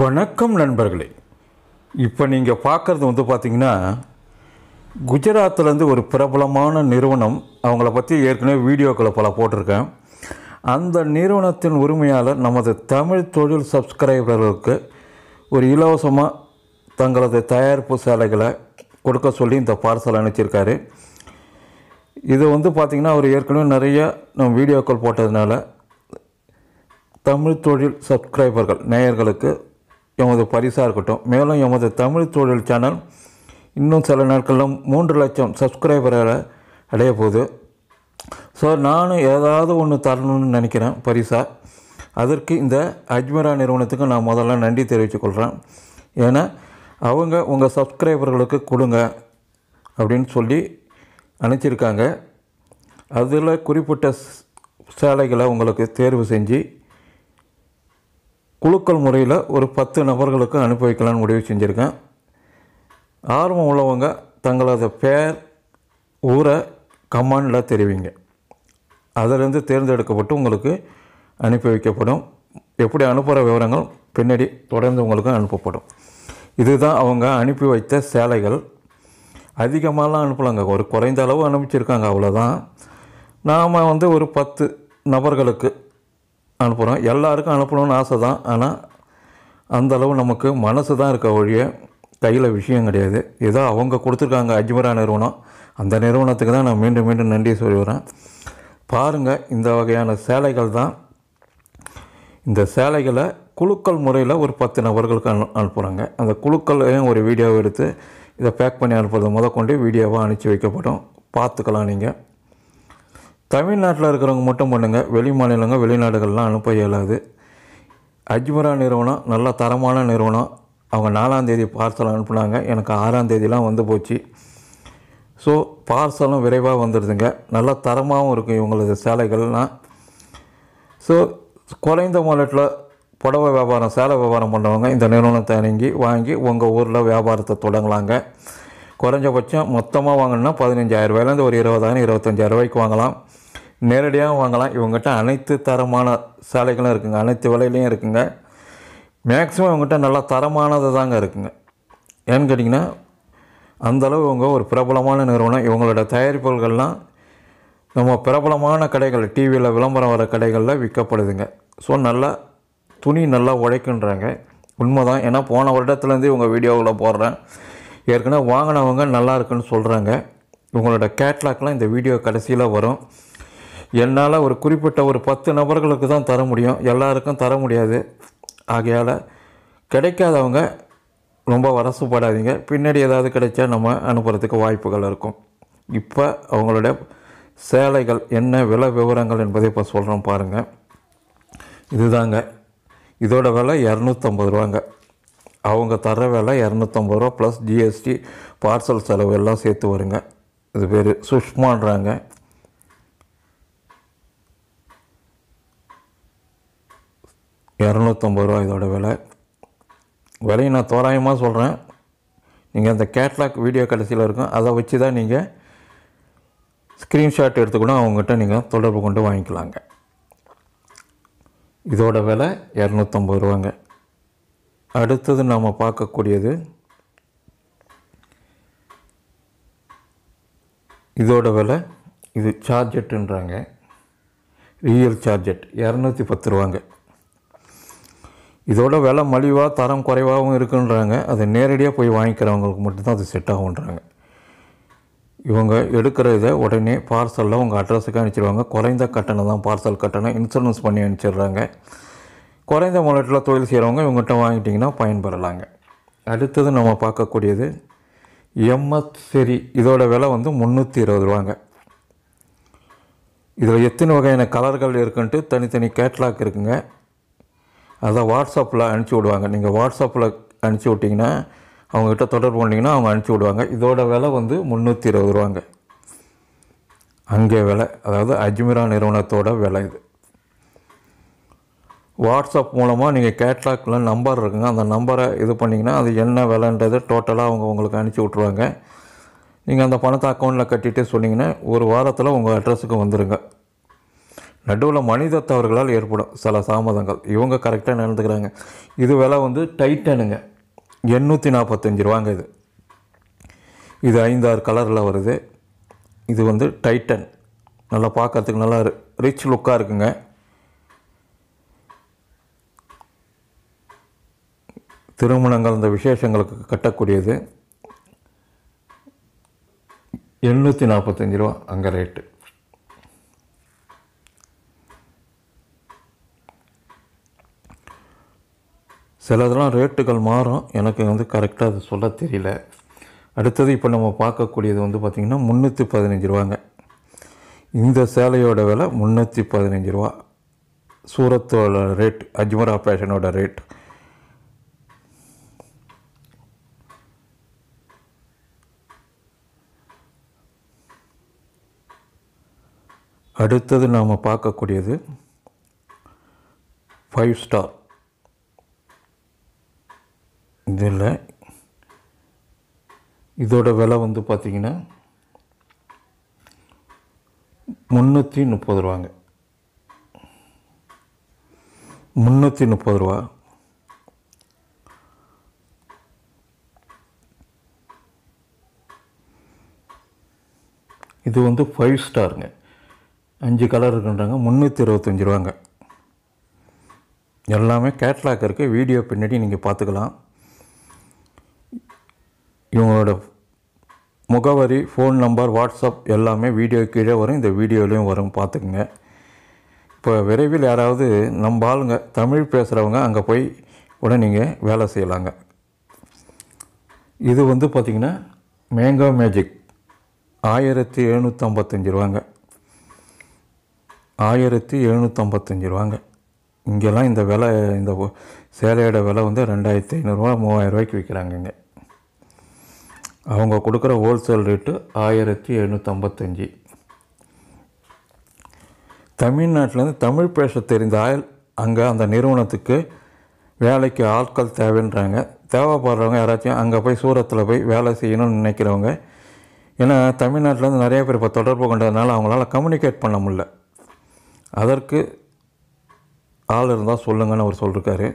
வணக்கம் நண்பர்களே இப்போ நீங்கள் பார்க்குறது வந்து பார்த்திங்கன்னா குஜராத்திலேருந்து ஒரு பிரபலமான நிறுவனம் அவங்கள பற்றி ஏற்கனவே வீடியோக்களை பல போட்டிருக்கேன் அந்த நிறுவனத்தின் உரிமையாளர் நமது தமிழ் தொழில் சப்ஸ்கிரைபர்களுக்கு ஒரு இலவசமாக தங்களது தயாரிப்பு சேலைகளை கொடுக்க சொல்லி இந்த பார்சல் அனுப்பிச்சிருக்காரு இதை வந்து பார்த்திங்கன்னா அவர் ஏற்கனவே நிறைய நம் வீடியோக்கள் போட்டதுனால தமிழ் தொழில் சப்ஸ்கிரைபர்கள் நேயர்களுக்கு எமது பரிசாக இருக்கட்டும் மேலும் எமது தமிழ் தொழில் சேனல் இன்னும் சில நாட்களில் மூன்று லட்சம் சப்ஸ்கிரைபரை அடைய போகுது ஸோ நானும் ஏதாவது ஒன்று தரணும்னு நினைக்கிறேன் பரிசாக அதற்கு இந்த அஜ்மரா நிறுவனத்துக்கு நான் முதல்ல நன்றி தெரிவித்துக்கொள்கிறேன் ஏன்னா அவங்க உங்கள் சப்ஸ்கிரைபர்களுக்கு கொடுங்க அப்படின்னு சொல்லி அனுப்பிச்சிருக்காங்க அதில் குறிப்பிட்ட சேலைகளை உங்களுக்கு தேர்வு செஞ்சு குழுக்கள் முறையில் ஒரு பத்து நபர்களுக்கு அனுப்பி வைக்கலான்னு முடிவு செஞ்சுருக்கேன் ஆர்வம் உள்ளவங்க தங்களது பேர் ஊரை கமாண்டில் தெரிவிங்க அதிலிருந்து தேர்ந்தெடுக்கப்பட்டு உங்களுக்கு அனுப்பி வைக்கப்படும் எப்படி அனுப்புகிற விவரங்கள் பின்னாடி தொடர்ந்து உங்களுக்கு அனுப்பப்படும் இதுதான் அவங்க அனுப்பி வைத்த சேலைகள் அதிகமாகலாம் அனுப்பலாங்க ஒரு குறைந்த அளவு அனுப்பிச்சிருக்காங்க அவ்வளோதான் நாம் வந்து ஒரு பத்து நபர்களுக்கு அனுப்புகிறோம் எல்லாருக்கும் அனுப்பணும்னு ஆசை தான் ஆனால் அந்தளவு நமக்கு மனசு தான் இருக்க ஒழிய கையில் விஷயம் கிடையாது ஏதோ அவங்க கொடுத்துருக்காங்க அஜ்மரா நிறுவனம் அந்த நிறுவனத்துக்கு தான் நான் மீண்டும் மீண்டும் நன்றி சொல்லி வரேன் பாருங்கள் இந்த வகையான சேலைகள் தான் இந்த சேலைகளை குழுக்கள் முறையில் ஒரு பத்து நபர்களுக்கு அனு அனுப்புகிறாங்க அந்த குழுக்களையும் ஒரு வீடியோவை எடுத்து இதை பேக் பண்ணி அனுப்புறது முதற்கொண்டு வீடியோவாக அனுப்பிச்சி வைக்கப்படும் பார்த்துக்கலாம் நீங்கள் தமிழ்நாட்டில் இருக்கிறவங்க மட்டும் பண்ணுங்க வெளி மாநிலங்கள் வெளிநாடுகள்லாம் அனுப்ப இயலாது அஜ்மரா நிறுவனம் நல்ல தரமான நிறுவனம் அவங்க நாலாந்தேதி பார்சல் அனுப்புனாங்க எனக்கு ஆறாந்தேதிலாம் வந்து போச்சு ஸோ பார்சலும் விரைவாக வந்துடுதுங்க நல்ல தரமாகவும் இருக்கும் இவங்களது சேலைகள்லாம் ஸோ குறைந்த மாநிலத்தில் புடவை வியாபாரம் சேலை வியாபாரம் பண்ணுறவங்க இந்த நிறுவனத்தை அணுங்கி வாங்கி உங்கள் ஊரில் வியாபாரத்தை தொடங்கலாங்க குறைஞ்சபட்சம் மொத்தமாக வாங்கினா ரூபாயிலேருந்து ஒரு இருபதாயிரம் ரூபாய்க்கு வாங்கலாம் நேரடியாக வாங்கலாம் இவங்ககிட்ட அனைத்து தரமான சேலைகளும் இருக்குங்க அனைத்து விலையிலையும் இருக்குங்க மேக்ஸிமம் இவங்ககிட்ட நல்லா தரமானது தாங்க இருக்குங்க ஏன்னு கேட்டிங்கன்னா அந்தளவு இவங்க ஒரு பிரபலமான நிறுவனம் இவங்களோட தயாரிப்புகள்லாம் நம்ம பிரபலமான கடைகள் டிவியில் விளம்பரம் வர கடைகளில் விற்கப்படுதுங்க ஸோ நல்லா துணி நல்லா உழைக்குன்றாங்க உண்மை தான் ஏன்னா போன வருடத்துலேருந்து இவங்க வீடியோவில் போடுறேன் ஏற்கனவே வாங்கினவங்க நல்லா இருக்குன்னு சொல்கிறாங்க இவங்களோட கேட்லாக்லாம் இந்த வீடியோ கடைசியில் வரும் என்னால் ஒரு குறிப்பிட்ட ஒரு பத்து நபர்களுக்கு தான் தர முடியும் எல்லாருக்கும் தர முடியாது ஆகையால் கிடைக்காதவங்க ரொம்ப வரசுப்படாதீங்க பின்னாடி ஏதாவது கிடைச்சா நம்ம அனுப்புகிறதுக்கு வாய்ப்புகள் இருக்கும் இப்போ அவங்களுடைய சேலைகள் என்ன விலை விவரங்கள் என்பதை இப்போ சொல்கிறோம் பாருங்கள் இதுதாங்க இதோட விலை இரநூத்தம்பது ரூபாங்க அவங்க தர விலை இரநூத்தம்பது ரூபா ப்ளஸ் ஜிஎஸ்டி பார்சல் செலவு எல்லாம் சேர்த்து வருங்க இது பேர் சுஷ்மான்றாங்க இரநூத்தம்பது ரூபா இதோட விலை விலையை நான் தோராயமாக சொல்கிறேன் நீங்கள் அந்த கேட்லாக் வீடியோ கடைசியில் இருக்கும் அதை வச்சு தான் நீங்கள் ஸ்க்ரீன்ஷாட் எடுத்துக்கூட அவங்ககிட்ட நீங்கள் தொடர்பு கொண்டு வாங்கிக்கலாங்க இதோட விலை இரநூத்தம்பது ரூபாங்க அடுத்தது நாம் பார்க்கக்கூடியது இதோட விலை இது சார்ஜெட்டுன்றாங்க ரியல் சார்ஜெட் இரநூத்தி பத்து ரூபாங்க இதோட விலை மலிவாக தரம் குறைவாகவும் இருக்குன்றாங்க அதை நேரடியாக போய் வாங்கிக்கிறவங்களுக்கு மட்டும்தான் அது செட் ஆகுன்றாங்க இவங்க எடுக்கிற இதை உடனே பார்சலில் உங்கள் அட்ரஸுக்கு அனுப்பிச்சிடுவாங்க குறைந்த கட்டணம் தான் பார்சல் கட்டணம் இன்சூரன்ஸ் பண்ணி அனுப்பிச்சிடுறாங்க குறைந்த மாநிலத்தில் தொழில் செய்கிறவங்க இவங்ககிட்ட வாங்கிட்டிங்கன்னா பயன்பெறலாங்க அடுத்தது நம்ம பார்க்கக்கூடியது எம்எஸ் சரி இதோட விலை வந்து முந்நூற்றி இருபது ரூபாங்க இதில் எத்தனை வகையான கலர்கள் இருக்குன்ட்டு தனித்தனி கேட்லாக் இருக்குங்க அதான் வாட்ஸ்அப்பில் அனுப்பிச்சி விடுவாங்க நீங்கள் வாட்ஸ்அப்பில் அனுப்பிச்சி விட்டிங்கன்னா அவங்கக்கிட்ட தொடர்பு பண்ணிங்கன்னா அவங்க அனுப்பிச்சி விடுவாங்க இதோட விலை வந்து முந்நூற்றி இருபது ரூபாங்க அங்கே விலை அதாவது அஜ்மிரா நிறுவனத்தோட விலை இது வாட்ஸ்அப் மூலமாக நீங்கள் கேட்லாக்ல நம்பர் இருக்குங்க அந்த நம்பரை இது பண்ணிங்கன்னா அது என்ன விலைன்றது டோட்டலாக அவங்க உங்களுக்கு அனுப்பிச்சி விட்ருவாங்க நீங்கள் அந்த பணத்தை அக்கௌண்ட்டில் கட்டிகிட்டே சொன்னிங்கன்னா ஒரு வாரத்தில் உங்கள் அட்ரஸுக்கு வந்துடுங்க நடுவில் மனிதத்தவர்களால் ஏற்படும் சில தாமதங்கள் இவங்க கரெக்டாக நடந்துக்கிறாங்க இது விலை வந்து டைட்டனுங்க எண்ணூற்றி நாற்பத்தஞ்சு ரூபாங்க இது இது ஐந்தாறு கலரில் வருது இது வந்து டைட்டன் நல்லா பார்க்கறதுக்கு நல்லா ரிச் லுக்காக இருக்குங்க திருமணங்கள் இந்த விசேஷங்களுக்கு கட்டக்கூடியது எண்ணூற்றி நாற்பத்தஞ்சு ரூபா அங்கே ரேட்டு சிலதெல்லாம் ரேட்டுகள் மாறும் எனக்கு வந்து கரெக்டாக அதை சொல்ல தெரியல அடுத்தது இப்போ நம்ம பார்க்கக்கூடியது வந்து பார்த்திங்கன்னா முந்நூற்றி பதினஞ்சு ரூபாங்க இந்த சேலையோட விலை முந்நூற்றி பதினஞ்சு ரூபா சூரத்தோட ரேட் அஜ்மரா ஃபேஷனோட ரேட் அடுத்தது நாம் பார்க்கக்கூடியது ஃபைவ் ஸ்டார் இது இல்லை இதோட விலை வந்து பார்த்திங்கன்னா முந்நூற்றி முப்பது ரூபாங்க முந்நூற்றி முப்பது ரூபா இது வந்து ஃபைவ் ஸ்டாருங்க அஞ்சு கலர் இருக்குன்றாங்க முந்நூற்றி இருபத்தஞ்சி ரூபாங்க எல்லாமே கேட்லாக் இருக்குது வீடியோ பின்னாடி நீங்கள் பார்த்துக்கலாம் இவங்களோட முகவரி ஃபோன் நம்பர் வாட்ஸ்அப் எல்லாமே வீடியோ கீழே வரும் இந்த வீடியோலேயும் வரும் பார்த்துக்குங்க இப்போ விரைவில் யாராவது நம்ம ஆளுங்க தமிழ் பேசுகிறவங்க அங்கே போய் கூட நீங்கள் வேலை செய்யலாங்க இது வந்து பார்த்திங்கன்னா மேங்கோ மேஜிக் ஆயிரத்தி எழுநூற்றம்பத்தஞ்சு ரூபாங்க ஆயிரத்தி எழுநூற்றம்பத்தஞ்சு ரூபாங்க இங்கெல்லாம் இந்த விலை இந்த சேலையோட விலை வந்து ரெண்டாயிரத்தி ஐநூறுரூவா மூவாயிரரூவாய்க்கு விற்கிறாங்கங்க அவங்க கொடுக்குற ஹோல்சேல் ரேட்டு ஆயிரத்தி எழுநூற்றம்பத்தஞ்சு தமிழ்நாட்டிலேருந்து தமிழ் பேச தெரிந்த ஆயில் அங்கே அந்த நிறுவனத்துக்கு வேலைக்கு ஆட்கள் தேவைன்றாங்க தேவைப்படுறவங்க யாராச்சும் அங்கே போய் சூரத்தில் போய் வேலை செய்யணும்னு நினைக்கிறவங்க ஏன்னா தமிழ்நாட்டிலேருந்து நிறைய பேர் இப்போ தொடர்பு கொண்டதுனால அவங்களால கம்யூனிகேட் பண்ண முடில அதற்கு ஆள் இருந்தால் சொல்லுங்கன்னு அவர் சொல்லியிருக்காரு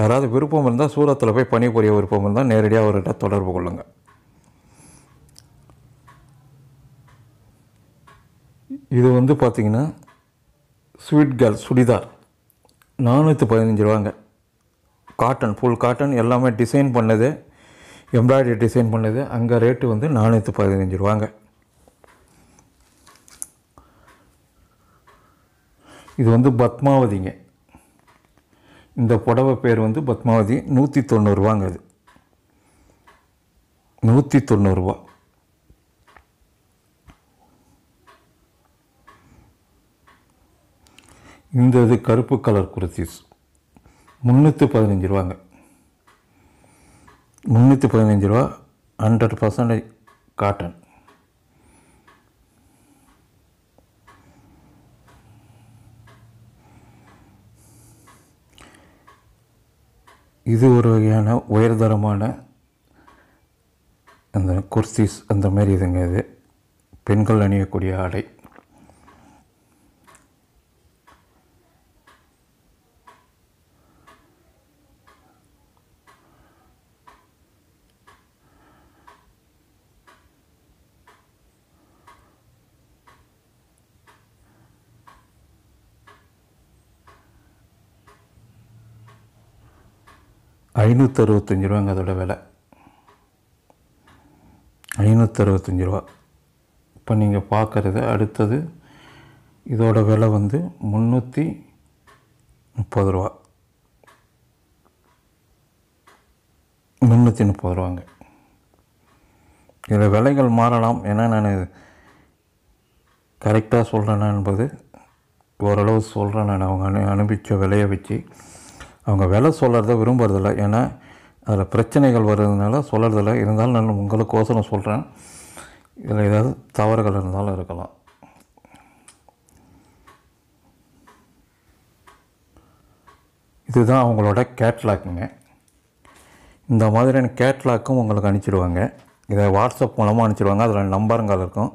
யாராவது விருப்பம் இருந்தால் சூரத்தில் போய் பணிபுரிய விருப்பம் இருந்தால் நேரடியாக அவர்கிட்ட தொடர்பு கொள்ளுங்கள் இது வந்து பார்த்திங்கன்னா ஸ்வீட் கேர்ள் சுடிதார் நானூற்றி பதினஞ்சு ரூபாங்க காட்டன் ஃபுல் காட்டன் எல்லாமே டிசைன் பண்ணது எம்ப்ராய்டரி டிசைன் பண்ணது அங்கே ரேட்டு வந்து நானூற்றி பதினஞ்சு ரூபாங்க இது வந்து பத்மாவதிங்க இந்த புடவை பேர் வந்து பத்மாவதி நூற்றி தொண்ணூறுரூவாங்க அது நூற்றி தொண்ணூறுரூவா இந்த இது கருப்பு கலர் குர்த்திஸ் முந்நூற்றி பதினஞ்சு ரூபாங்க முந்நூற்றி பதினஞ்சு ரூபா ஹண்ட்ரட் பர்சன்டேஜ் காட்டன் இது ஒரு வகையான உயர்தரமான அந்த குர்த்திஸ் அந்த மாதிரி இதுங்க இது பெண்கள் அணியக்கூடிய ஆடை ஐநூற்றறுபத்தஞ்சி ரூபாங்க அதோடய விலை ஐநூற்றறுபத்தஞ்சி ரூபா இப்போ நீங்கள் பார்க்குறது அடுத்தது இதோட விலை வந்து முந்நூற்றி முப்பது ரூபா முந்நூற்றி முப்பது ரூபாங்க இதில் விலைகள் மாறலாம் ஏன்னா நான் கரெக்டாக சொல்கிறேன்னா என்பது ஓரளவு சொல்கிறேன் நான் அவங்க அனு அனுப்பிச்ச விலையை வச்சு அவங்க வெலை சொல்கிறத விரும்புறதில்ல ஏன்னா அதில் பிரச்சனைகள் வர்றதுனால சொல்கிறதில்ல இருந்தாலும் நான் உங்களுக்கோசரம் சொல்கிறேன் இதில் ஏதாவது தவறுகள் இருந்தாலும் இருக்கலாம் இதுதான் அவங்களோட கேட்லாக்குங்க இந்த மாதிரியான கேட்லாக்கும் உங்களுக்கு அனுப்பிச்சிடுவாங்க இதை வாட்ஸ்அப் மூலமாக அனுப்பிச்சிடுவாங்க அதில் நம்பருங்கள் இருக்கும்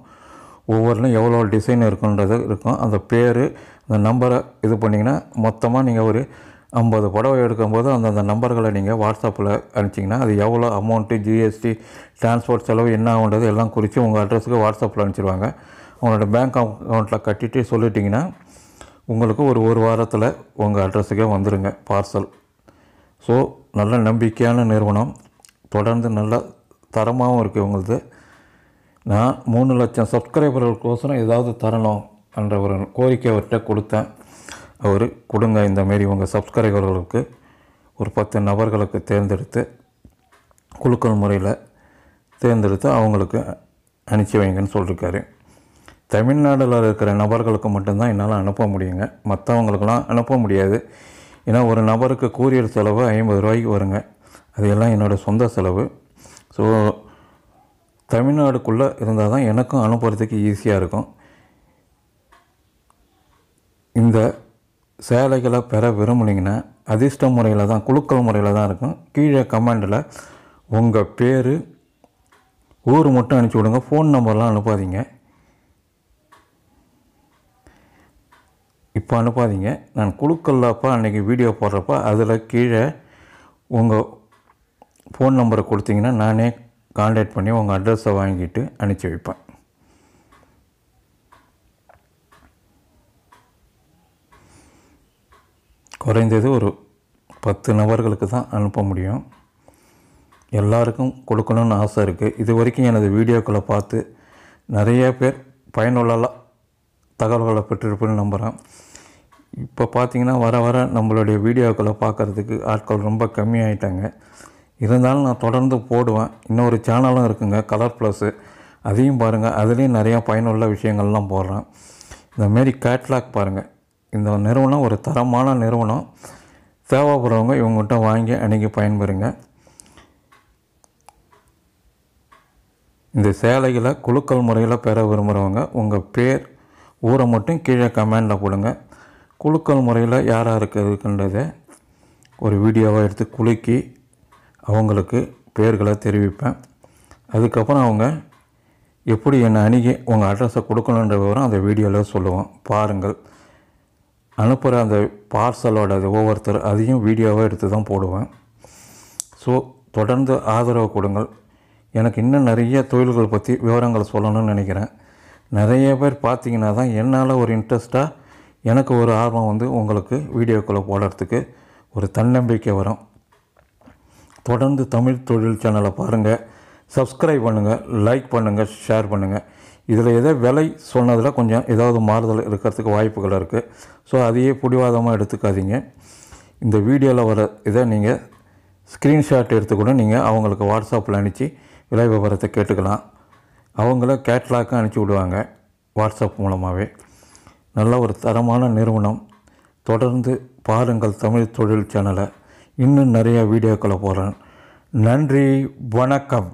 ஒவ்வொருலையும் எவ்வளோ டிசைன் இருக்குன்றது இருக்கும் அந்த பேர் அந்த நம்பரை இது பண்ணிங்கன்னா மொத்தமாக நீங்கள் ஒரு ஐம்பது புடவை எடுக்கும்போது அந்தந்த நம்பர்களை நீங்கள் வாட்ஸ்அப்பில் அனுப்பிச்சிங்கன்னா அது எவ்வளோ அமௌண்ட்டு ஜிஎஸ்டி டிரான்ஸ்போர்ட் செலவு என்ன ஆகுன்றது எல்லாம் குறித்து உங்கள் அட்ரஸுக்கு வாட்ஸ்அப்பில் அனுப்பிச்சிடுவாங்க உங்களோட பேங்க் அக்கௌண்ட்டில் கட்டிட்டு சொல்லிட்டிங்கன்னா உங்களுக்கு ஒரு ஒரு வாரத்தில் உங்கள் அட்ரஸுக்கே வந்துடுங்க பார்சல் ஸோ நல்ல நம்பிக்கையான நிறுவனம் தொடர்ந்து நல்ல தரமாகவும் இருக்குது உங்களது நான் மூணு லட்சம் சப்ஸ்கிரைபர்களுக்கோசரம் ஏதாவது தரணும் என்ற ஒரு கோரிக்கை அவர்கிட்ட கொடுத்தேன் அவர் கொடுங்க இந்தமாரி உங்கள் சப்ஸ்கிரைபர்களுக்கு ஒரு பத்து நபர்களுக்கு தேர்ந்தெடுத்து குழுக்கள் முறையில் தேர்ந்தெடுத்து அவங்களுக்கு அனுப்பிச்சி வைங்கன்னு சொல்லியிருக்காரு தமிழ்நாடில் இருக்கிற நபர்களுக்கு மட்டும்தான் என்னால் அனுப்ப முடியுங்க மற்றவங்களுக்கெல்லாம் அனுப்ப முடியாது ஏன்னா ஒரு நபருக்கு கூரியர் செலவு ஐம்பது ரூபாய்க்கு வருங்க அதையெல்லாம் என்னோடய சொந்த செலவு ஸோ தமிழ்நாடுக்குள்ளே இருந்தால் தான் எனக்கும் அனுப்புறதுக்கு ஈஸியாக இருக்கும் இந்த சேலைகளை பெற விரும்புனீங்கன்னா அதிர்ஷ்ட முறையில் தான் குழுக்கள் முறையில் தான் இருக்கும் கீழே கமெண்டில் உங்கள் பேர் ஊர் மட்டும் அனுப்பிச்சி விடுங்க ஃபோன் நம்பர்லாம் அனுப்பாதீங்க இப்போ அனுப்பாதீங்க நான் குழுக்கள்லப்போ அன்றைக்கி வீடியோ போடுறப்ப அதில் கீழே உங்கள் ஃபோன் நம்பரை கொடுத்தீங்கன்னா நானே காண்டாக்ட் பண்ணி உங்கள் அட்ரஸை வாங்கிட்டு அனுப்பிச்சி வைப்பேன் குறைந்தது ஒரு பத்து நபர்களுக்கு தான் அனுப்ப முடியும் எல்லாருக்கும் கொடுக்கணும்னு ஆசை இருக்குது இது வரைக்கும் எனது வீடியோக்களை பார்த்து நிறைய பேர் பயனுள்ள தகவல்களை பெற்றிருப்பேன்னு நம்புகிறேன் இப்போ பார்த்திங்கன்னா வர வர நம்மளுடைய வீடியோக்களை பார்க்குறதுக்கு ஆட்கள் ரொம்ப கம்மியாயிட்டாங்க இருந்தாலும் நான் தொடர்ந்து போடுவேன் இன்னொரு சேனலும் இருக்குங்க கலர் ப்ளஸ்ஸு அதையும் பாருங்கள் அதுலேயும் நிறையா பயனுள்ள விஷயங்கள்லாம் போடுறேன் இந்தமாரி கேட்லாக் பாருங்கள் இந்த நிறுவனம் ஒரு தரமான நிறுவனம் தேவைப்படுறவங்க இவங்ககிட்ட வாங்கி அன்றைக்கி பயன்பெறுங்க இந்த சேலைகளை குழுக்கள் முறையில் பெற விரும்புகிறவங்க உங்கள் பேர் ஊரை மட்டும் கீழே கமெண்டில் போடுங்க குழுக்கள் முறையில் யாராக இருக்குதுன்றதை ஒரு வீடியோவை எடுத்து குலுக்கி அவங்களுக்கு பேர்களை தெரிவிப்பேன் அதுக்கப்புறம் அவங்க எப்படி என்னை அணுகி உங்கள் அட்ரஸை கொடுக்கணுன்ற விவரம் அந்த வீடியோவில் சொல்லுவோம் பாருங்கள் அனுப்புகிற அந்த பார்சலோட ஒவ்வொருத்தர் அதையும் வீடியோவாக எடுத்து தான் போடுவேன் ஸோ தொடர்ந்து ஆதரவு கொடுங்கள் எனக்கு இன்னும் நிறைய தொழில்கள் பற்றி விவரங்களை சொல்லணும்னு நினைக்கிறேன் நிறைய பேர் பார்த்தீங்கன்னா தான் என்னால் ஒரு இன்ட்ரெஸ்ட்டாக எனக்கு ஒரு ஆர்வம் வந்து உங்களுக்கு வீடியோக்குள்ளே போடுறதுக்கு ஒரு தன்னம்பிக்கை வரும் தொடர்ந்து தமிழ் தொழில் சேனலை பாருங்கள் சப்ஸ்கிரைப் பண்ணுங்கள் லைக் பண்ணுங்கள் ஷேர் பண்ணுங்கள் இதில் எதோ விலை சொன்னதில் கொஞ்சம் ஏதாவது மாறுதல் இருக்கிறதுக்கு வாய்ப்புகள் இருக்குது ஸோ அதையே பிடிவாதமாக எடுத்துக்காதீங்க இந்த வீடியோவில் வர இதை நீங்கள் ஸ்க்ரீன்ஷாட் எடுத்து கூட நீங்கள் அவங்களுக்கு வாட்ஸ்அப்பில் அனுப்பிச்சி விலை விவரத்தை கேட்டுக்கலாம் அவங்கள கேட்லாக்கும் அனுப்பிச்சி விடுவாங்க வாட்ஸ்அப் மூலமாகவே நல்ல ஒரு தரமான நிறுவனம் தொடர்ந்து பாருங்கள் தமிழ் தொழில் சேனலை இன்னும் நிறையா வீடியோக்களை போகிறேன் நன்றி வணக்கம்